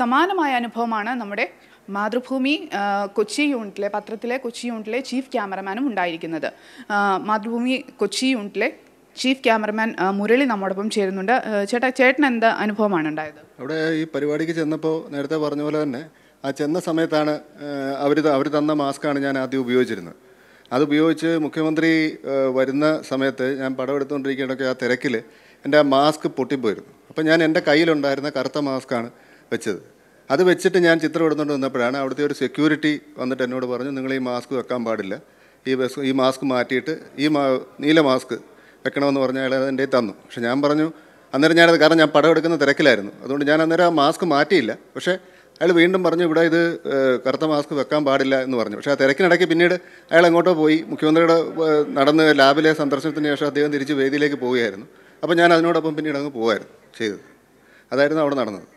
സമാനമായ അനുഭവമാണ് നമ്മുടെ മാതൃഭൂമി കൊച്ചി യൂണിറ്റിലെ പത്രത്തിലെ കൊച്ചി യൂണിറ്റിലെ ചീഫ് ക്യാമറമാനും ഉണ്ടായിരിക്കുന്നത് മാതൃഭൂമി കൊച്ചി യൂണിറ്റിലെ ചീഫ് ക്യാമറമാൻ മുരളി നമ്മോടൊപ്പം ചേരുന്നുണ്ട് ചേട്ടാ ചേട്ടൻ എന്ത് അനുഭവമാണ് ഉണ്ടായത് അവിടെ ഈ പരിപാടിക്ക് ചെന്നപ്പോൾ നേരത്തെ പറഞ്ഞ പോലെ തന്നെ ആ ചെന്ന സമയത്താണ് അവർ അവർ തന്ന മാസ്കാണ് ഞാൻ ആദ്യം ഉപയോഗിച്ചിരുന്നത് അത് ഉപയോഗിച്ച് മുഖ്യമന്ത്രി വരുന്ന സമയത്ത് ഞാൻ പടം എടുത്തുകൊണ്ടിരിക്കുകയൊക്കെ ആ തിരക്കിൽ എൻ്റെ ആ മാസ്ക് പൊട്ടിപ്പോയിരുന്നു അപ്പം ഞാൻ എൻ്റെ കയ്യിലുണ്ടായിരുന്ന കറുത്ത മാസ്കാണ് വെച്ചത് അത് വെച്ചിട്ട് ഞാൻ ചിത്രം എടുത്തുകൊണ്ട് വന്നപ്പോഴാണ് അവിടുത്തെ ഒരു സെക്യൂരിറ്റി വന്നിട്ട് എന്നോട് പറഞ്ഞു നിങ്ങൾ ഈ മാസ്ക് വെക്കാൻ പാടില്ല ഈ ബസ് ഈ മാസ്ക് മാറ്റിയിട്ട് ഈ മാ നീല മാസ്ക് വെക്കണമെന്ന് പറഞ്ഞാൽ അയാൾ അതെൻ്റെ തന്നു പക്ഷെ ഞാൻ പറഞ്ഞു അന്നേരം ഞാനത് കാരണം ഞാൻ പടം എടുക്കുന്ന തിരക്കിലായിരുന്നു അതുകൊണ്ട് ഞാൻ അന്നേരം ആ മാസ്ക് മാറ്റിയില്ല പക്ഷേ അയാൾ വീണ്ടും പറഞ്ഞു ഇവിടെ ഇത് കറുത്ത മാസ്ക് വെക്കാൻ പാടില്ല എന്ന് പറഞ്ഞു പക്ഷേ ആ തിരക്കിനിടയ്ക്ക് പിന്നീട് അയാൾ എങ്ങോട്ടോ പോയി മുഖ്യമന്ത്രിയുടെ നടന്ന് ലാബിലെ സന്ദർശനത്തിന് ശേഷം അദ്ദേഹം തിരിച്ച് വേദിയിലേക്ക് പോവുകയായിരുന്നു അപ്പോൾ ഞാൻ അതിനോടൊപ്പം പിന്നീട് അങ്ങ് പോകുമായിരുന്നു ചെയ്തത് അതായിരുന്നു അവിടെ നടന്നത്